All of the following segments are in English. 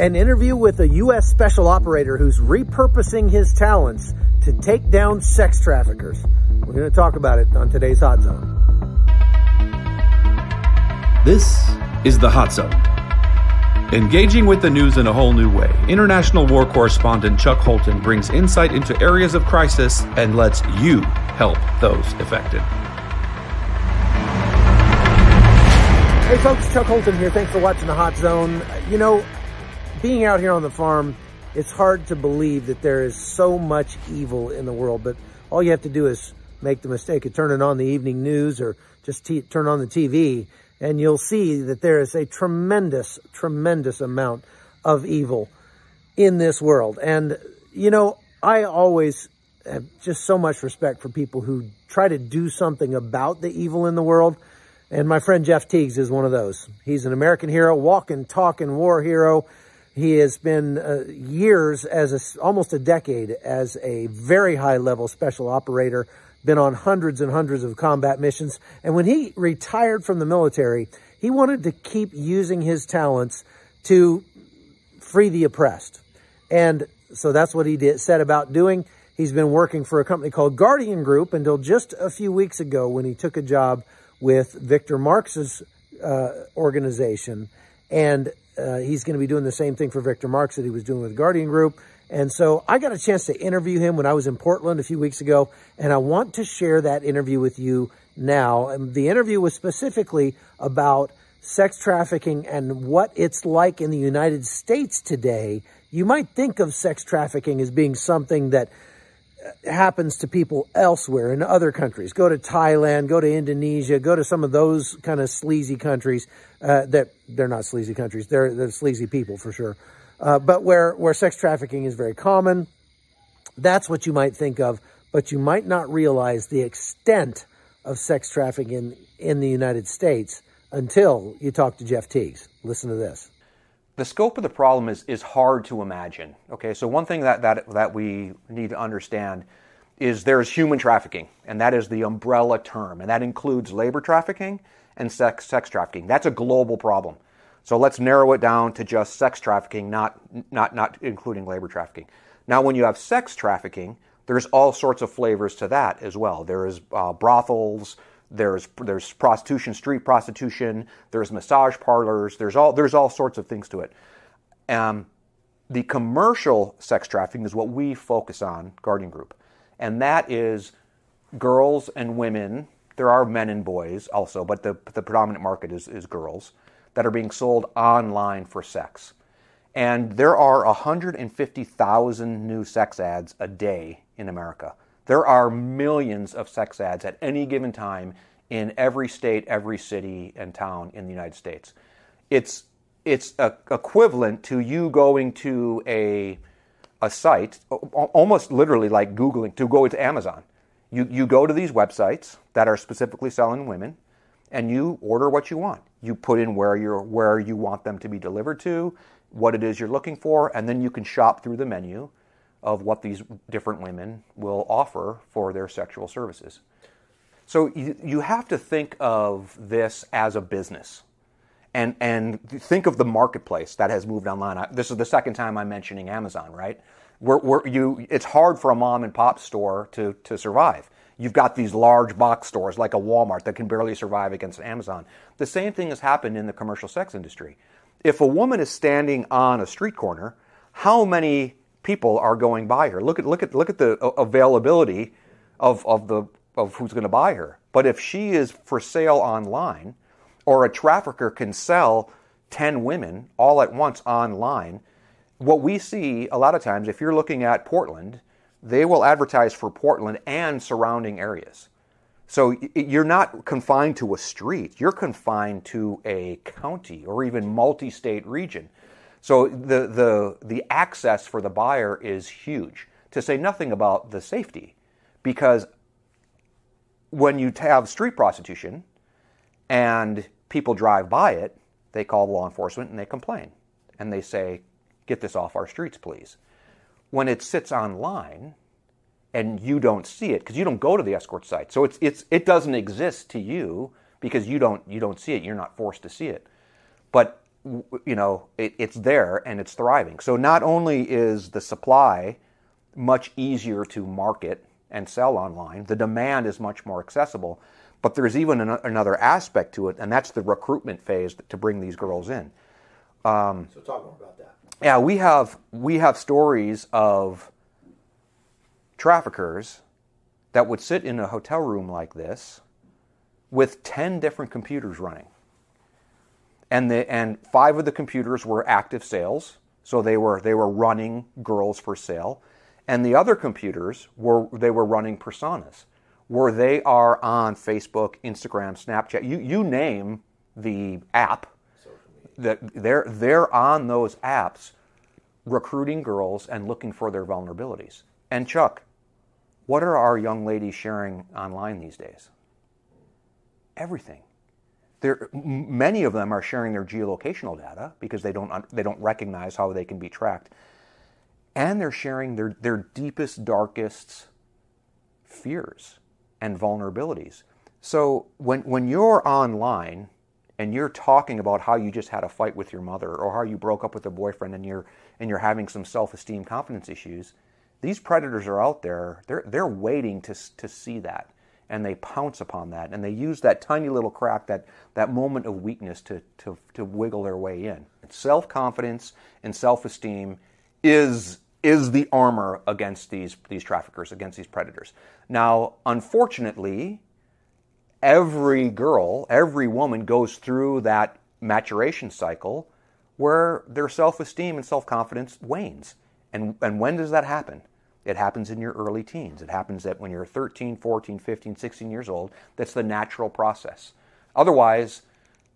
An interview with a U.S. special operator who's repurposing his talents to take down sex traffickers. We're going to talk about it on today's Hot Zone. This is the Hot Zone. Engaging with the news in a whole new way, international war correspondent Chuck Holton brings insight into areas of crisis and lets you help those affected. Hey folks, Chuck Holton here. Thanks for watching the Hot Zone. You know, being out here on the farm, it's hard to believe that there is so much evil in the world, but all you have to do is make the mistake of turning on the evening news or just turn on the TV, and you'll see that there is a tremendous, tremendous amount of evil in this world. And, you know, I always have just so much respect for people who try to do something about the evil in the world. And my friend Jeff Teagues is one of those. He's an American hero, walking, talking war hero. He has been uh, years as a, almost a decade as a very high level special operator, been on hundreds and hundreds of combat missions. And when he retired from the military, he wanted to keep using his talents to free the oppressed. And so that's what he did, said about doing. He's been working for a company called Guardian Group until just a few weeks ago when he took a job with Victor Marx's uh, organization. And uh, he's going to be doing the same thing for Victor Marks that he was doing with Guardian Group. And so I got a chance to interview him when I was in Portland a few weeks ago, and I want to share that interview with you now. And the interview was specifically about sex trafficking and what it's like in the United States today. You might think of sex trafficking as being something that happens to people elsewhere in other countries. Go to Thailand, go to Indonesia, go to some of those kind of sleazy countries uh, that they're not sleazy countries. They're, they're sleazy people for sure. Uh, but where, where sex trafficking is very common, that's what you might think of, but you might not realize the extent of sex trafficking in, in the United States until you talk to Jeff Teagues. Listen to this the scope of the problem is, is hard to imagine. Okay, so one thing that, that, that we need to understand is there's human trafficking, and that is the umbrella term, and that includes labor trafficking and sex, sex trafficking. That's a global problem. So let's narrow it down to just sex trafficking, not, not, not including labor trafficking. Now, when you have sex trafficking, there's all sorts of flavors to that as well. There is uh, brothels, there's there's prostitution, street prostitution. There's massage parlors. There's all there's all sorts of things to it. Um, the commercial sex trafficking is what we focus on, Guardian Group, and that is girls and women. There are men and boys also, but the the predominant market is is girls that are being sold online for sex. And there are 150,000 new sex ads a day in America. There are millions of sex ads at any given time in every state, every city, and town in the United States. It's it's a, equivalent to you going to a a site, almost literally like googling to go to Amazon. You you go to these websites that are specifically selling women, and you order what you want. You put in where you where you want them to be delivered to, what it is you're looking for, and then you can shop through the menu of what these different women will offer for their sexual services. So you, you have to think of this as a business. And, and think of the marketplace that has moved online. I, this is the second time I'm mentioning Amazon, right? We're, we're, you, it's hard for a mom and pop store to, to survive. You've got these large box stores like a Walmart that can barely survive against Amazon. The same thing has happened in the commercial sex industry. If a woman is standing on a street corner, how many people are going by her. Look at look at look at the availability of of the of who's going to buy her. But if she is for sale online, or a trafficker can sell ten women all at once online, what we see a lot of times, if you're looking at Portland, they will advertise for Portland and surrounding areas. So you're not confined to a street, you're confined to a county or even multi state region. So the, the, the access for the buyer is huge, to say nothing about the safety, because when you have street prostitution and people drive by it, they call law enforcement and they complain. And they say, get this off our streets, please. When it sits online and you don't see it, because you don't go to the escort site, so it's, it's, it doesn't exist to you because you don't, you don't see it, you're not forced to see it. But you know, it, it's there and it's thriving. So not only is the supply much easier to market and sell online, the demand is much more accessible. But there's even an, another aspect to it, and that's the recruitment phase to bring these girls in. Um, so talk more about that. Yeah, we have we have stories of traffickers that would sit in a hotel room like this with ten different computers running and the and five of the computers were active sales, so they were they were running girls for sale, and the other computers were they were running personas, where they are on Facebook, Instagram, Snapchat, you you name the app, that they're they're on those apps, recruiting girls and looking for their vulnerabilities. And Chuck, what are our young ladies sharing online these days? Everything there, many of them are sharing their geolocational data because they don't, they don't recognize how they can be tracked. And they're sharing their, their deepest, darkest fears and vulnerabilities. So when, when you're online and you're talking about how you just had a fight with your mother or how you broke up with a boyfriend and you're, and you're having some self esteem confidence issues, these predators are out there. They're, they're waiting to, to see that and they pounce upon that and they use that tiny little crack that that moment of weakness to to, to wiggle their way in self-confidence and self-esteem is is the armor against these these traffickers against these predators now unfortunately every girl every woman goes through that maturation cycle where their self-esteem and self-confidence wanes and and when does that happen it happens in your early teens. It happens that when you're 13, 14, 15, 16 years old, that's the natural process. Otherwise,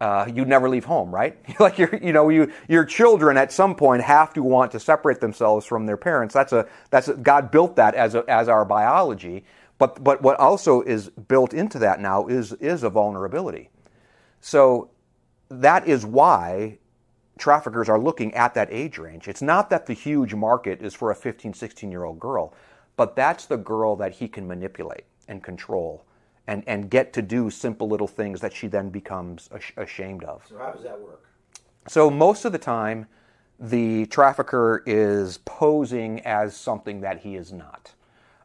uh, you never leave home, right? like your, you know, you, your children at some point have to want to separate themselves from their parents. That's a, that's a, God built that as a, as our biology. But, but what also is built into that now is, is a vulnerability. So that is why traffickers are looking at that age range. It's not that the huge market is for a 15, 16 year old girl, but that's the girl that he can manipulate and control and, and get to do simple little things that she then becomes ashamed of. So, how does that work? So, most of the time, the trafficker is posing as something that he is not.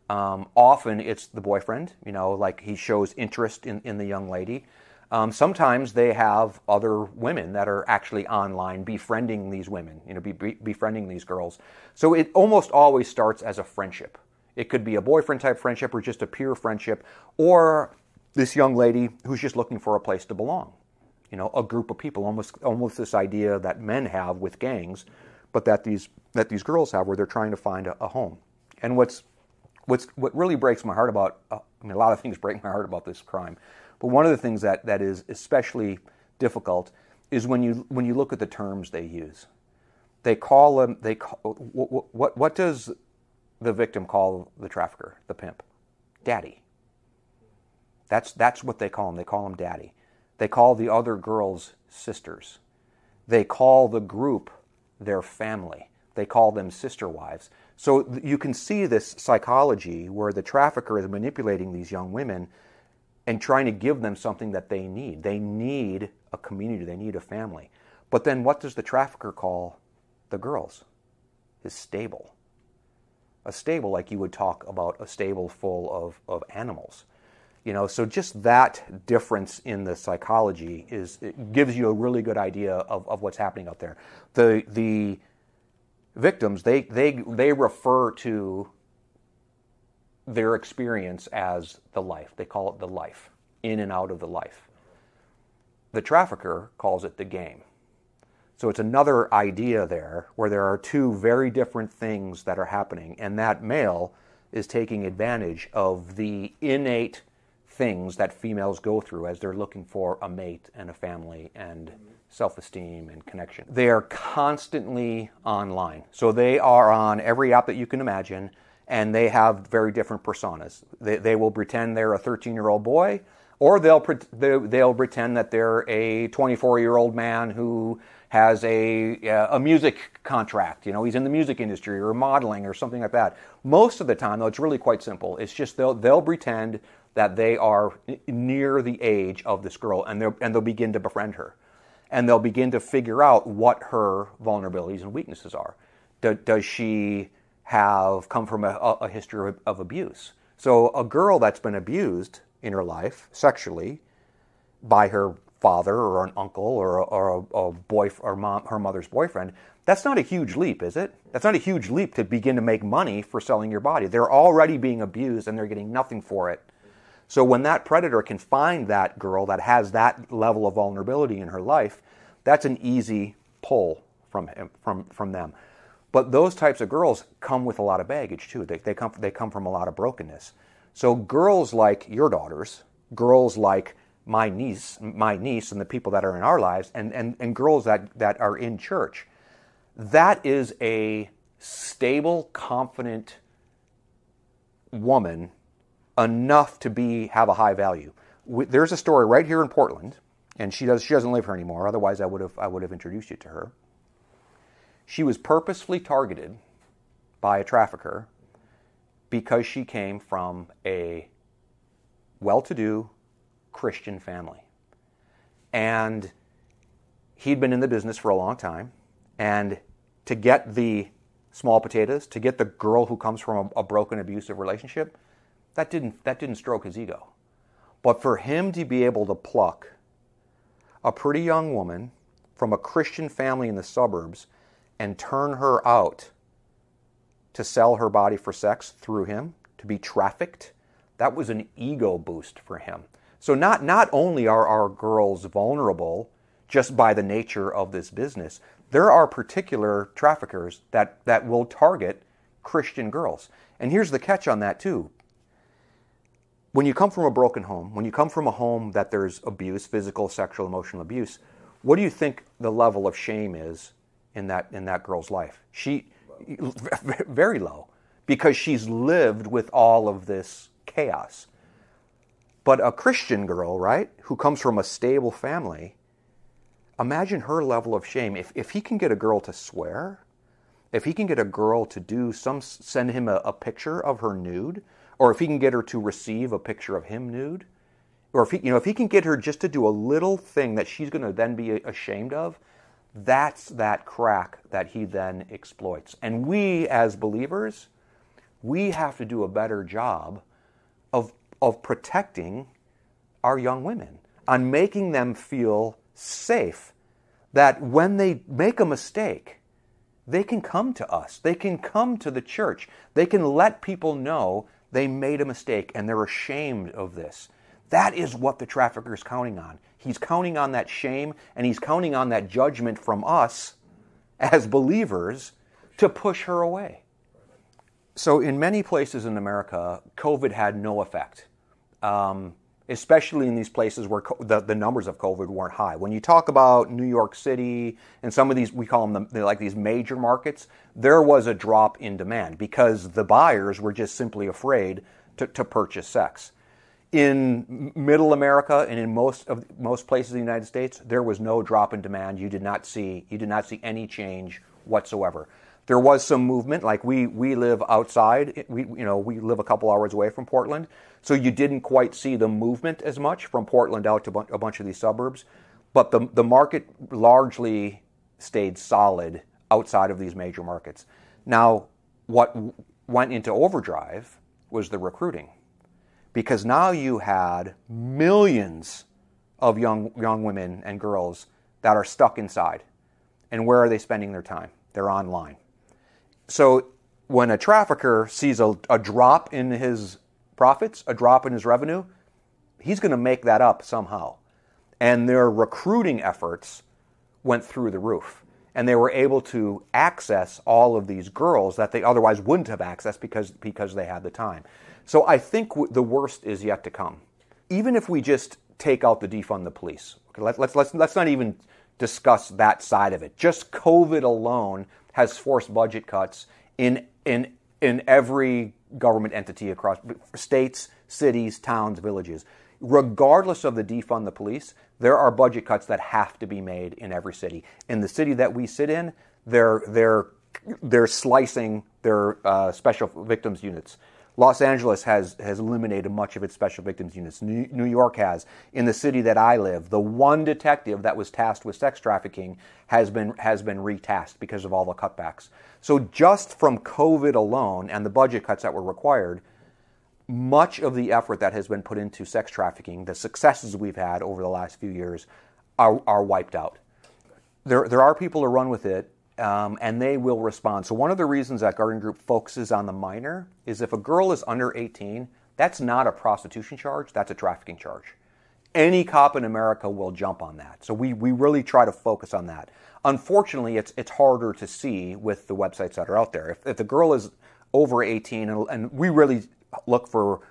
Um, often it's the boyfriend, you know, like he shows interest in, in the young lady. Um, sometimes they have other women that are actually online befriending these women, you know, be, be, befriending these girls. So it almost always starts as a friendship. It could be a boyfriend type friendship or just a pure friendship, or this young lady who's just looking for a place to belong. You know, a group of people, almost almost this idea that men have with gangs, but that these that these girls have where they're trying to find a, a home. And what's what's what really breaks my heart about uh, I mean a lot of things break my heart about this crime, but one of the things that, that is especially difficult is when you, when you look at the terms they use. They call them, they call, what, what, what does the victim call the trafficker, the pimp? Daddy. That's, that's what they call him. They call him daddy. They call the other girls sisters. They call the group their family. They call them sister wives. So you can see this psychology where the trafficker is manipulating these young women and trying to give them something that they need. They need a community, they need a family. But then what does the trafficker call the girls? His stable. A stable, like you would talk about a stable full of, of animals. You know, so just that difference in the psychology is gives you a really good idea of, of what's happening out there. The the victims, they they they refer to their experience as the life. They call it the life, in and out of the life. The trafficker calls it the game. So it's another idea there where there are two very different things that are happening, and that male is taking advantage of the innate things that females go through as they're looking for a mate and a family and self esteem and connection. They are constantly online. So they are on every app that you can imagine and they have very different personas. They, they will pretend they're a 13 year old boy, or they'll, they'll pretend that they're a 24 year old man who has a, uh, a music contract. You know, he's in the music industry or modeling or something like that. Most of the time, though, it's really quite simple. It's just they'll, they'll pretend that they are near the age of this girl and, they'll, and they'll begin to befriend her. And they'll begin to figure out what her vulnerabilities and weaknesses are. does she have come from a, a history of, of abuse. So a girl that's been abused in her life sexually by her father or an uncle or a, or a, a boy or mom, her mother's boyfriend, that's not a huge leap, is it? That's not a huge leap to begin to make money for selling your body. They're already being abused and they're getting nothing for it. So when that predator can find that girl that has that level of vulnerability in her life, that's an easy pull from him, from from them. But those types of girls come with a lot of baggage too. They, they, come, they come from a lot of brokenness. So girls like your daughters, girls like my niece, my niece, and the people that are in our lives, and, and, and girls that, that are in church, that is a stable, confident woman enough to be have a high value. There's a story right here in Portland, and she does she doesn't live here anymore. Otherwise, I would have I would have introduced you to her. She was purposefully targeted by a trafficker because she came from a well to do Christian family. And he'd been in the business for a long time. And to get the small potatoes, to get the girl who comes from a, a broken, abusive relationship, that didn't, that didn't stroke his ego. But for him to be able to pluck a pretty young woman from a Christian family in the suburbs and turn her out to sell her body for sex through him, to be trafficked, that was an ego boost for him. So not, not only are our girls vulnerable just by the nature of this business, there are particular traffickers that, that will target Christian girls. And here's the catch on that too. When you come from a broken home, when you come from a home that there's abuse, physical, sexual, emotional abuse, what do you think the level of shame is in that in that girl's life. She very low because she's lived with all of this chaos. But a Christian girl, right, who comes from a stable family, imagine her level of shame. If, if he can get a girl to swear, if he can get a girl to do some, send him a, a picture of her nude, or if he can get her to receive a picture of him nude, or if he, you know, if he can get her just to do a little thing that she's going to then be ashamed of, that's that crack that he then exploits. And we, as believers, we have to do a better job of, of protecting our young women, on making them feel safe that when they make a mistake, they can come to us, they can come to the church, they can let people know they made a mistake and they're ashamed of this. That is what the trafficker is counting on. He's counting on that shame and he's counting on that judgment from us as believers to push her away. So, in many places in America, COVID had no effect, um, especially in these places where co- the, the, numbers of COVID weren't high. When you talk about New York City and some of these, we call them the, like these major markets, there was a drop in demand because the buyers were just simply afraid to, to purchase sex in middle America and in most of most places in the United States, there was no drop in demand. You did not see you did not see any change whatsoever. There was some movement, like we we live outside. We you know we live a couple hours away from Portland, so you didn't quite see the movement as much from Portland out to a bunch of these suburbs, but the the market largely stayed solid outside of these major markets. Now, what went into overdrive was the recruiting because now you had millions of young, young women and girls that are stuck inside. And where are they spending their time? They're online. So when a trafficker sees a, a drop in his profits, a drop in his revenue, he's going to make that up somehow. And their recruiting efforts went through the roof. And they were able to access all of these girls that they otherwise wouldn't have accessed because, because they had the time. So I think w- the worst is yet to come. Even if we just take out the defund the police, okay, let, let's, let's, let's not even discuss that side of it. Just COVID alone has forced budget cuts in, in, in every government entity across states, cities, towns, villages. Regardless of the defund the police, there are budget cuts that have to be made in every city. In the city that we sit in, they're, they're, they're slicing their uh, special victims units. Los Angeles has, has eliminated much of its special victims units. New, New York has. In the city that I live, the one detective that was tasked with sex trafficking has been, has been retasked because of all the cutbacks. So, just from COVID alone and the budget cuts that were required, much of the effort that has been put into sex trafficking, the successes we've had over the last few years, are, are wiped out. There, there are people who run with it um, and they will respond. So, one of the reasons that Garden Group focuses on the minor is if a girl is under 18, that's not a prostitution charge, that's a trafficking charge. Any cop in America will jump on that. So, we, we really try to focus on that. Unfortunately, it's, it's harder to see with the websites that are out there. If, if the girl is over 18, and, and we really look for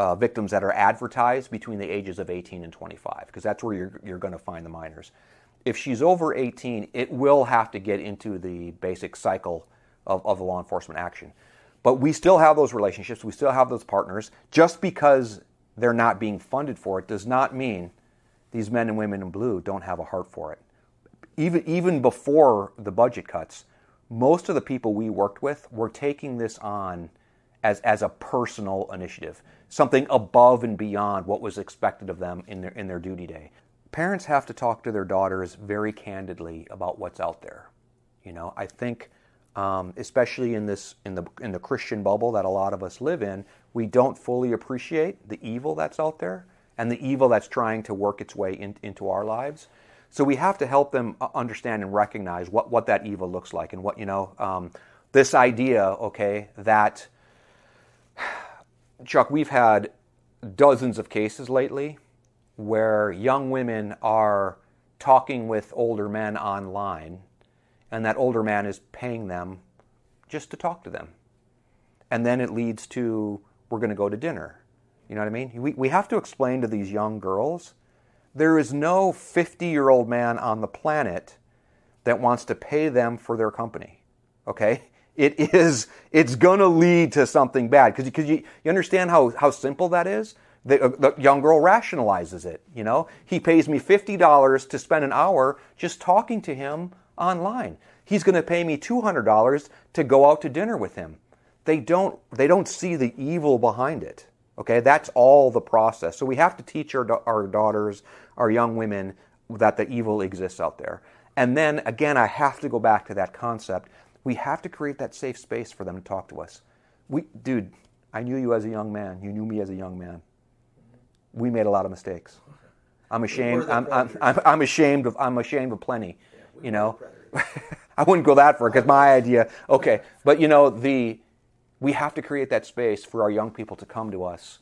uh, victims that are advertised between the ages of 18 and 25, because that's where you're, you're going to find the minors if she's over 18, it will have to get into the basic cycle of, of the law enforcement action. But we still have those relationships, we still have those partners. Just because they're not being funded for it does not mean these men and women in blue don't have a heart for it. Even, even before the budget cuts, most of the people we worked with were taking this on as, as a personal initiative, something above and beyond what was expected of them in their, in their duty day parents have to talk to their daughters very candidly about what's out there. You know, I think, um, especially in this in the in the Christian bubble that a lot of us live in, we don't fully appreciate the evil that's out there and the evil that's trying to work its way in, into our lives. So we have to help them uh, understand and recognize what what that evil looks like and what you know. Um, this idea, okay, that Chuck, we've had dozens of cases lately where young women are talking with older men online, and that older man is paying them just to talk to them. And then it leads to we're going to go to dinner. You know what I mean? We, we have to explain to these young girls there is no 50 year old man on the planet that wants to pay them for their company. Okay? It is, it's going to lead to something bad. Because you, you understand how, how simple that is? The, uh, the, young girl rationalizes it. You know, he pays me fifty dollars to spend an hour just talking to him online. He's going to pay me two hundred dollars to go out to dinner with him. They don't. They don't see the evil behind it. Okay, that's all the process. So we have to teach our, our daughters, our young women, that the evil exists out there. And then again, I have to go back to that concept. We have to create that safe space for them to talk to us. We, dude, I knew you as a young man. You knew me as a young man we made a lot of mistakes. I'm ashamed. I'm, I'm, I'm, I'm, ashamed of. I'm ashamed of plenty. Yeah, you know, I wouldn't go that far because my idea. Okay, but you know the, we have to create that space for our young people to come to us,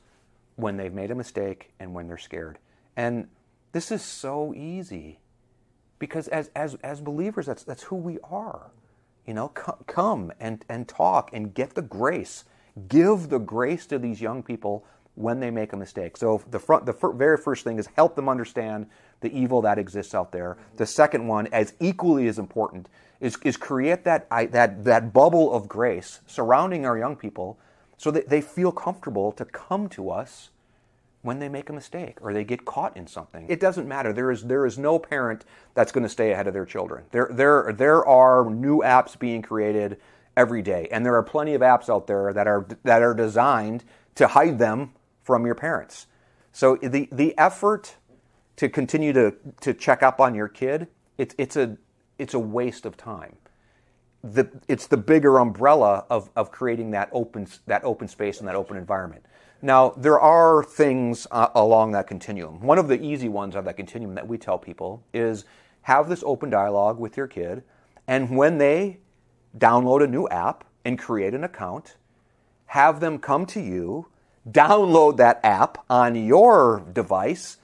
when they've made a mistake and when they're scared. And this is so easy, because as as as believers, that's that's who we are. You know, come and and talk and get the grace. Give the grace to these young people when they make a mistake. So the front, the very first thing is help them understand the evil that exists out there. The second one, as equally as important, is, is create that, that, that bubble of grace surrounding our young people so that they feel comfortable to come to us when they make a mistake or they get caught in something. It doesn't matter. There is, there is no parent that's going to stay ahead of their children. There, there, there are new apps being created every day, and there are plenty of apps out there that are, that are designed to hide them from your parents. So the, the effort to continue to, to check up on your kid, it's it's, a, it's a waste of time. The, it's the bigger umbrella of, of creating that open, that open space and that open environment. Now, there are things uh, along that continuum. One of the easy ones on that continuum that we tell people is have this open dialogue with your kid, and when they download a new app and create an account, have them come to you download that app on your device,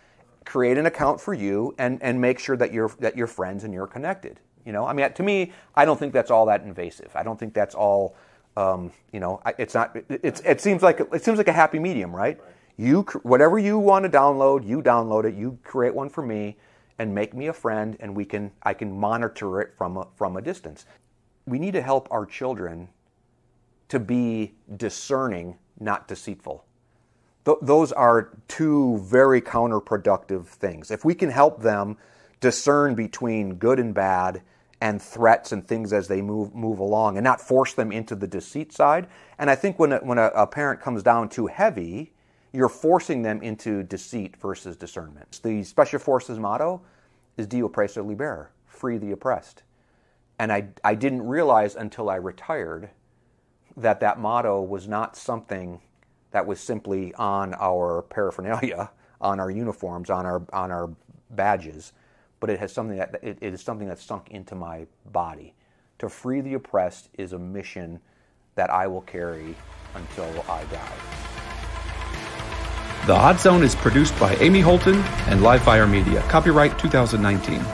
create an account for you, and, and make sure that you're, that you're friends and you're connected. You know, I mean, to me, I don't think that's all that invasive. I don't think that's all, um, you know, it's not, it's, it seems like, it seems like a happy medium, right? right. You, whatever you want to download, you download it, you create one for me and make me a friend and we can, I can monitor it from a, from a distance. We need to help our children to be discerning, not deceitful th- those are two very counterproductive things. If we can help them discern between good and bad and threats and things as they move move along and not force them into the deceit side, and I think when a, when a, a parent comes down too heavy, you're forcing them into deceit versus discernment. The special forces motto is "De oppressor liber," free the oppressed. And I, I didn't realize until I retired that that motto was not something that was simply on our paraphernalia, on our uniforms, on our on our badges, but it has something that it, it is something that's sunk into my body. To free the oppressed is a mission that I will carry until I die. The Hot Zone is produced by Amy Holton and Livefire Media. Copyright 2019.